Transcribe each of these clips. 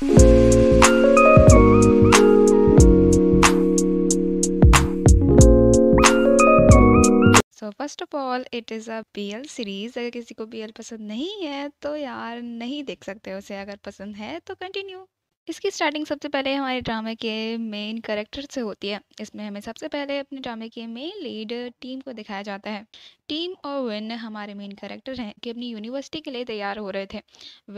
first of all it is a B L series अगर किसी को बी एल पसंद नहीं है तो यार नहीं देख सकते उसे अगर पसंद है तो कंटिन्यू इसकी स्टार्टिंग सबसे पहले हमारे ड्रामे के मेन करेक्टर से होती है इसमें हमें सबसे पहले अपने ड्रामे के मेन लीड टीम को दिखाया जाता है टीम और विन हमारे मेन कैरेक्टर हैं कि अपनी यूनिवर्सिटी के लिए तैयार हो रहे थे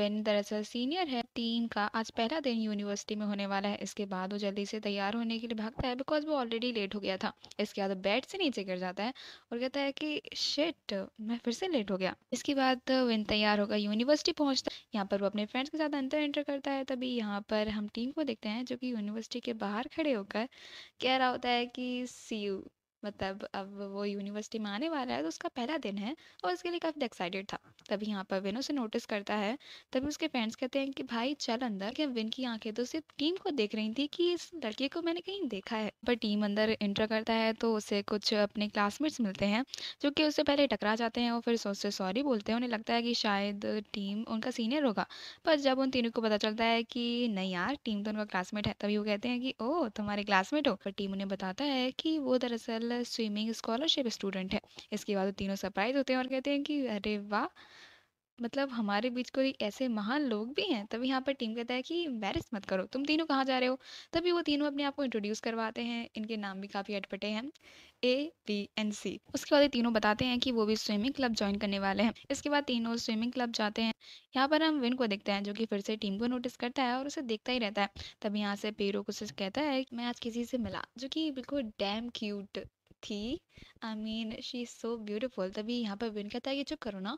विन दरअसल सीनियर है टीम का आज पहला दिन यूनिवर्सिटी में होने वाला है इसके बाद वो जल्दी से तैयार होने के लिए भागता है बिकॉज वो ऑलरेडी लेट हो गया था इसके बाद बेड से नीचे गिर जाता है और कहता है कि शिट मैं फिर से लेट हो गया इसके बाद विन तैयार होकर यूनिवर्सिटी पहुँचता यहाँ पर वो अपने फ्रेंड्स के साथ अंतर एंटर करता है तभी यहाँ पर हम टीम को देखते हैं जो कि यूनिवर्सिटी के बाहर खड़े होकर कह रहा होता है कि सी यू मतलब अब वो यूनिवर्सिटी में आने वाला है तो उसका पहला दिन है और उसके लिए काफ़ी एक्साइटेड था तभी यहाँ पर विन उसे नोटिस करता है तभी उसके पेरेंट्स कहते हैं कि भाई चल अंदर कि विन की आंखें तो सिर्फ टीम को देख रही थी कि इस लड़के को मैंने कहीं देखा है पर टीम अंदर इंटर करता है तो उसे कुछ अपने क्लासमेट्स मिलते हैं जो कि उससे पहले टकरा जाते हैं और फिर उससे सॉरी बोलते हैं उन्हें लगता है कि शायद टीम उनका सीनियर होगा पर जब उन तीनों को पता चलता है कि नहीं यार टीम तो उनका क्लासमेट है तभी वो कहते हैं कि ओ तुम्हारे क्लासमेट हो पर टीम उन्हें बताता है कि वो दरअसल स्विमिंग स्कॉलरशिप स्टूडेंट है इसके बाद वो तीनों सरप्राइज होते हैं और कहते हैं कि अरे वाह मतलब हमारे बीच कोई ऐसे महान लोग भी हैं तभी यहाँ पर टीम कहता है कि एम्बेरस मत करो तुम तीनों कहाँ जा रहे हो तभी वो तीनों अपने आप को इंट्रोड्यूस करवाते हैं इनके नाम भी काफ़ी अटपटे हैं ए बी एंड सी उसके बाद ये तीनों बताते हैं कि वो भी स्विमिंग क्लब ज्वाइन करने वाले हैं इसके बाद तीनों स्विमिंग क्लब जाते हैं यहाँ पर हम विन को देखते हैं जो कि फिर से टीम को नोटिस करता है और उसे देखता ही रहता है तभी यहाँ से पेरो को कहता है मैं आज किसी से मिला जो कि बिल्कुल डैम क्यूट थी I mean she is so beautiful तभी यहाँ पर विन कहता है कि चुप करो ना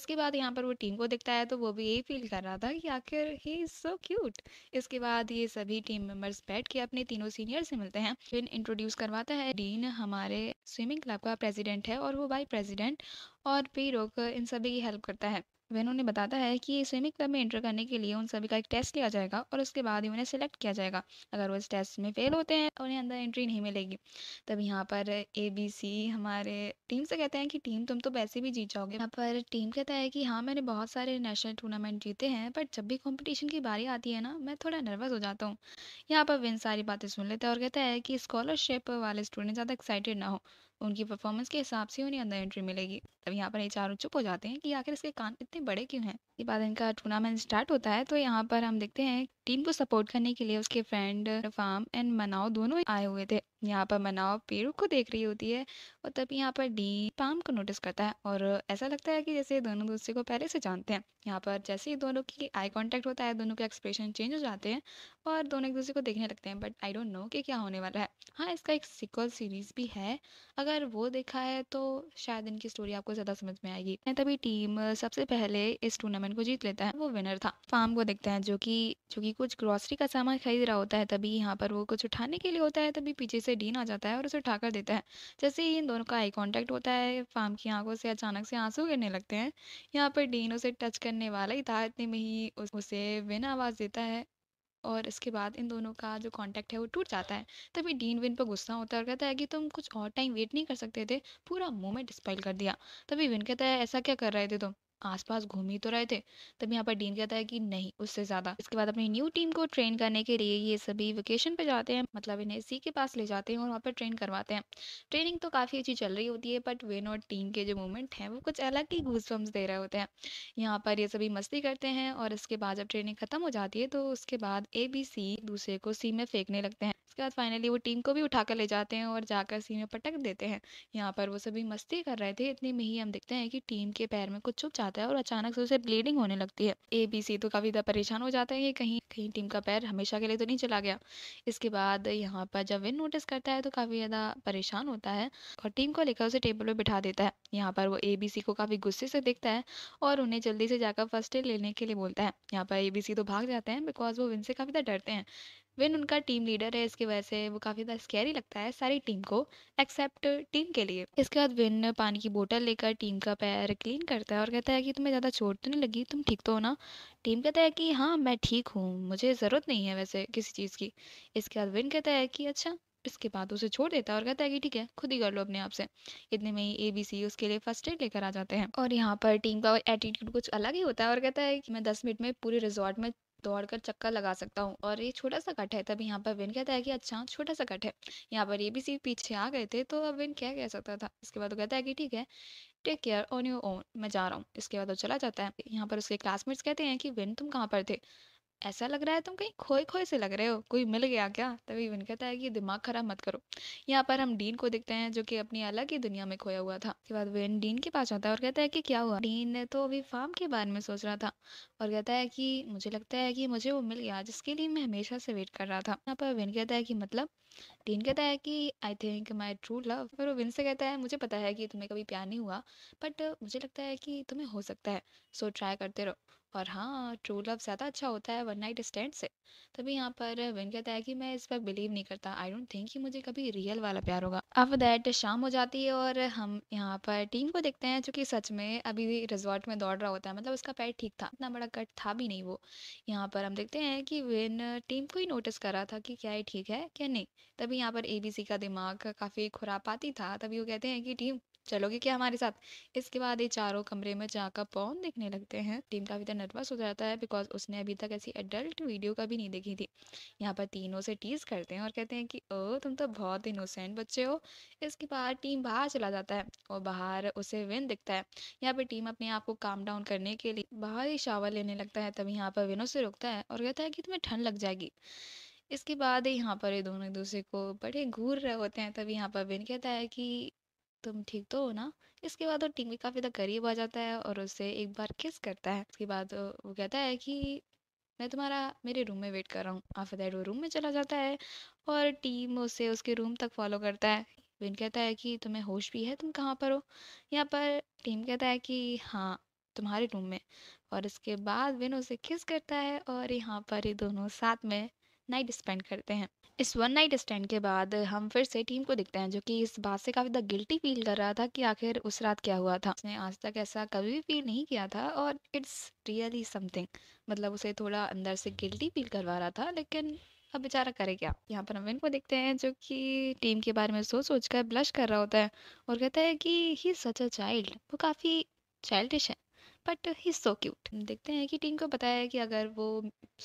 इसके बाद यहाँ पर वो टीम को दिखता है तो वो भी यही फील कर रहा था कि आखिर ही इज़ सो क्यूट इसके बाद ये सभी टीम मेम्बर्स बैठ के अपने तीनों सीनियर से मिलते हैं विन इंट्रोड्यूस करवाता है डीन हमारे स्विमिंग क्लब का प्रेजिडेंट है और वो वाइस प्रेसिडेंट और पी रोक इन सभी की हेल्प करता है वे उन्हें बताता है कि स्विमिंग क्लब में इंटर करने के लिए उन सभी का एक टेस्ट लिया जाएगा और उसके बाद ही उन्हें सेलेक्ट किया जाएगा अगर वो इस टेस्ट में फेल होते हैं उन्हें अंदर एंट्री नहीं मिलेगी तब यहाँ पर ए बी सी हमारे टीम से कहते हैं कि टीम तुम तो वैसे भी जीत जाओगे यहाँ पर टीम कहता है कि हाँ मैंने बहुत सारे नेशनल टूर्नामेंट जीते हैं बट जब भी कॉम्पिटिशन की बारी आती है ना मैं थोड़ा नर्वस हो जाता हूँ यहाँ पर विन सारी बातें सुन लेता है और कहता है कि स्कॉलरशिप वाले स्टूडेंट ज़्यादा एक्साइटेड ना हो उनकी परफॉर्मेंस के हिसाब से उन्हें अंदर एंट्री मिलेगी तब यहाँ पर ये चारों चुप हो जाते हैं कि आखिर इसके कान इतने बड़े क्यों हैं इसके बाद इनका टूर्नामेंट स्टार्ट होता है तो यहाँ पर हम देखते हैं टीम को सपोर्ट करने के लिए उसके फ्रेंड फार्म एंड मनाओ दोनों आए हुए थे यहाँ पर मनाव पेड़ों को देख रही होती है और तभी यहाँ पर डी पाम को नोटिस करता है और ऐसा लगता है कि जैसे दोनों दूसरे को पहले से जानते हैं यहाँ पर जैसे ही दोनों की आई कांटेक्ट होता है दोनों के एक्सप्रेशन चेंज हो जाते हैं और दोनों एक दूसरे को देखने लगते हैं बट आई डोंट नो कि क्या होने वाला है हाँ इसका एक सिक्वल सीरीज़ भी है अगर वो देखा है तो शायद इनकी स्टोरी आपको ज़्यादा समझ में आएगी तभी टीम सबसे पहले इस टूर्नामेंट को जीत लेता है वो विनर था फार्म को देखते हैं जो की जो की कुछ ग्रॉसरी का सामान खरीद रहा होता है तभी यहाँ पर वो कुछ उठाने के लिए होता है तभी पीछे से डीन आ जाता है और उसे उठाकर देता है जैसे ही इन दोनों का आई कॉन्टैक्ट होता है फार्म की आंखों से अचानक से आंसू गिरने लगते हैं यहाँ पर डीन उसे टच करने वाला ही था इतने में ही उसे विन आवाज़ देता है और इसके बाद इन दोनों का जो कांटेक्ट है वो टूट जाता है तभी डीन विन पर गुस्सा होता है और कहता है कि तुम कुछ और टाइम वेट नहीं कर सकते थे पूरा मोमेंट स्पॉइल कर दिया तभी विन कहता है ऐसा क्या कर रहे थे तुम आसपास घूम ही तो रहे थे तब यहाँ पर डीन कहता है कि नहीं उससे ज़्यादा इसके बाद अपनी न्यू टीम को ट्रेन करने के लिए ये सभी वेकेशन पे जाते हैं मतलब इन्हें सी के पास ले जाते हैं और वहाँ पर ट्रेन करवाते हैं ट्रेनिंग तो काफ़ी अच्छी चल रही होती है बट वेन और टीम के जो मूवमेंट हैं वो कुछ अलग ही घूसफम्स दे रहे होते हैं यहाँ पर ये सभी मस्ती करते हैं और इसके बाद जब ट्रेनिंग ख़त्म हो जाती है तो उसके बाद ए बी सी दूसरे को सी में फेंकने लगते हैं उसके बाद फाइनली वो टीम को भी उठा कर ले जाते हैं और जाकर सी में पटक देते हैं यहाँ पर वो सभी मस्ती कर रहे थे इतने में ही हम देखते हैं कि टीम के पैर में कुछ चुप जाता है और अचानक से उसे ब्लीडिंग होने लगती है ए बी सी तो काफ़ी ज़्यादा परेशान हो जाता है कि कहीं कहीं टीम का पैर हमेशा के लिए तो नहीं चला गया इसके बाद यहाँ पर जब विन नोटिस करता है तो काफ़ी ज़्यादा परेशान होता है और टीम को लेकर उसे टेबल पर बिठा देता है यहाँ पर वो ए बी सी को काफ़ी गुस्से से देखता है और उन्हें जल्दी से जाकर फर्स्ट एड लेने के लिए बोलता है यहाँ पर ए बी सी तो भाग जाते हैं बिकॉज वो विन से काफ़ी ज़्यादा डरते हैं विन उनका टीम लीडर है इसकी वजह से वो काफ़ी ज़्यादा स्कैरी लगता है सारी टीम को एक्सेप्ट टीम के लिए इसके बाद विन पानी की बोतल लेकर टीम का पैर क्लीन करता है और कहता है कि तुम्हें ज़्यादा चोट तो नहीं लगी तुम ठीक तो हो ना टीम कहता है कि हाँ मैं ठीक हूँ मुझे ज़रूरत नहीं है वैसे किसी चीज़ की इसके बाद विन कहता है कि अच्छा इसके बाद उसे छोड़ देता है और कहता है कि ठीक है खुद ही कर लो अपने आप से इतने में ही ए बी सी उसके लिए फर्स्ट एड लेकर आ जाते हैं और यहाँ पर टीम का एटीट्यूड कुछ अलग ही होता है और कहता है कि मैं दस मिनट में पूरे रिजॉर्ट में दौड़ कर चक्कर लगा सकता हूँ और ये छोटा सा कट है तभी यहाँ पर विन कहता है कि अच्छा छोटा सा कट है यहाँ पर ये भी सी पीछे आ गए थे तो अब विन क्या कह सकता था इसके बाद वो कहता है कि ठीक है take care on you own मैं जा रहा हूँ इसके बाद वो चला जाता है यहाँ पर उसके क्लासमेट्स कहते हैं कि विन तुम कहाँ पर थे ऐसा लग रहा है तुम कहीं खोए खोए से लग रहे हो कोई मिल गया क्या तभी विन कहता है कि दिमाग खराब मत करो यहाँ पर हम डीन को देखते हैं जो कि अपनी अलग ही दुनिया में खोया हुआ था उसके बाद विन डीन के पास आता है और कहता है कि क्या हुआ डीन ने तो अभी फार्म के बारे में सोच रहा था और कहता है कि मुझे लगता है कि मुझे वो मिल गया जिसके लिए मैं हमेशा से वेट कर रहा था यहाँ पर विन कहता है कि मतलब डीन कहता है कि I think my true love फिर वो विन से कहता है मुझे पता है कि तुम्हें कभी प्यार नहीं हुआ बट मुझे लगता है कि तुम्हें हो सकता है सो ट्राई करते रहो और हाँ ट्रू लव ज़्यादा अच्छा होता है वन नाइट स्टैंड से तभी यहाँ पर विन कहता है कि मैं इस पर बिलीव नहीं करता आई डोंट थिंक कि मुझे कभी रियल वाला प्यार होगा अब दैट शाम हो जाती है और हम यहाँ पर टीम को देखते हैं जो कि सच में अभी रिजॉर्ट में दौड़ रहा होता है मतलब उसका पैर ठीक था इतना बड़ा कट था भी नहीं वो यहाँ पर हम देखते हैं कि विन टीम को ही नोटिस कर रहा था कि क्या ये ठीक है क्या नहीं तभी यहाँ पर ए का दिमाग काफ़ी पाती था तभी वो कहते हैं कि टीम चलोगे क्या हमारे साथ इसके बाद ये चारों कमरे में जाकर पौन देखने लगते हैं टीम काफ़ी तरह तो नर्वस हो जाता है बिकॉज उसने अभी तक ऐसी एडल्ट वीडियो का भी नहीं देखी थी यहाँ पर तीनों से टीज करते हैं और कहते हैं कि ओ तुम तो बहुत इनोसेंट बच्चे हो इसके बाद टीम बाहर चला जाता है और बाहर उसे विन दिखता है यहाँ पर टीम अपने आप को काम डाउन करने के लिए बाहर ही शावर लेने लगता है तभी यहाँ पर विनो से रुकता है और कहता है कि तुम्हें ठंड लग जाएगी इसके बाद यहाँ पर ये दोनों एक दूसरे को बड़े घूर रहे होते हैं तभी यहाँ पर विन कहता है कि तुम ठीक तो हो ना इसके बाद वो भी काफ़ी ज़्यादा करीब आ जाता है और उसे एक बार किस करता है उसके बाद वो कहता है कि मैं तुम्हारा मेरे रूम में वेट कर रहा हूँ आफ दैट वो रूम में चला जाता है और टीम उसे उसके रूम तक फॉलो करता है विन कहता है कि तुम्हें होश भी है तुम कहाँ पर हो यहाँ पर टीम कहता है कि हाँ तुम्हारे रूम में और इसके बाद विन उसे किस करता है और यहाँ पर ये दोनों साथ में नाइट स्पेंड करते हैं इस वन नाइट स्टैंड के बाद हम फिर से टीम को दिखते हैं जो कि इस बात से काफ़ी ज़्यादा गिल्टी फील कर रहा था कि आखिर उस रात क्या हुआ था उसने आज तक ऐसा कभी भी फील नहीं किया था और इट्स रियली समथिंग मतलब उसे थोड़ा अंदर से गिल्टी फील करवा रहा था लेकिन अब बेचारा करे क्या यहाँ पर हम इनको देखते हैं जो कि टीम के बारे में सोच सोच कर ब्लश कर रहा होता है और कहता है कि ही सच अ चाइल्ड वो काफ़ी चाइल्डिश है बट ही सो क्यूट देखते हैं कि टीम को बताया है कि अगर वो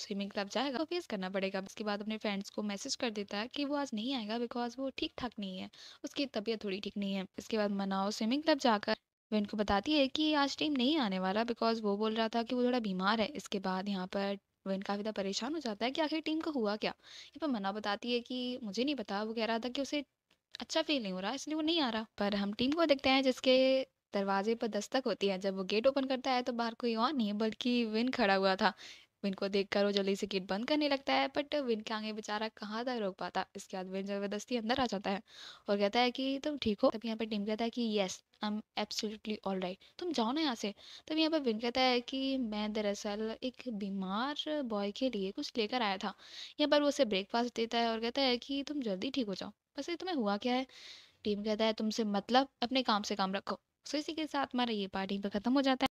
स्विमिंग क्लब जाएगा तो फेस करना पड़ेगा उसके बाद अपने फ्रेंड्स को मैसेज कर देता है कि वो आज नहीं आएगा बिकॉज वो ठीक ठाक नहीं है उसकी तबीयत थोड़ी ठीक नहीं है इसके बाद मनाओ स्विमिंग क्लब जाकर विन को बताती है कि आज टीम नहीं आने वाला बिकॉज वो बोल रहा था कि वो थोड़ा बीमार है इसके बाद यहाँ पर विन काफ़ी ज़्यादा परेशान हो जाता है कि आखिर टीम को हुआ क्या यहाँ पर मना बताती है कि मुझे नहीं पता वो कह रहा था कि उसे अच्छा फील नहीं हो रहा इसलिए वो नहीं आ रहा पर हम टीम को देखते हैं जिसके दरवाजे पर दस्तक होती है जब वो गेट ओपन करता है तो बाहर कोई और नहीं बल्कि विन खड़ा हुआ था विन को देख वो जल्दी से गेट बंद करने लगता है बट विन के आगे बेचारा कहाँ तक रोक पाता इसके बाद विन ज़बरदस्ती अंदर आ जाता है और कहता है कि तुम ठीक हो तब यहाँ पर टीम कहता है कि yes I am absolutely all right तुम जाओ ना यहाँ से तब यहाँ पर विन कहता है कि मैं दरअसल एक बीमार बॉय के लिए कुछ लेकर आया था यहाँ पर वो उसे ब्रेकफास्ट देता है और कहता है कि तुम जल्दी ठीक हो जाओ बस ये तुम्हें हुआ क्या है टीम कहता है तुमसे मतलब अपने काम से काम रखो सो इसी के साथ हमारा ये पार्टी यहीं पर ख़त्म हो जाता है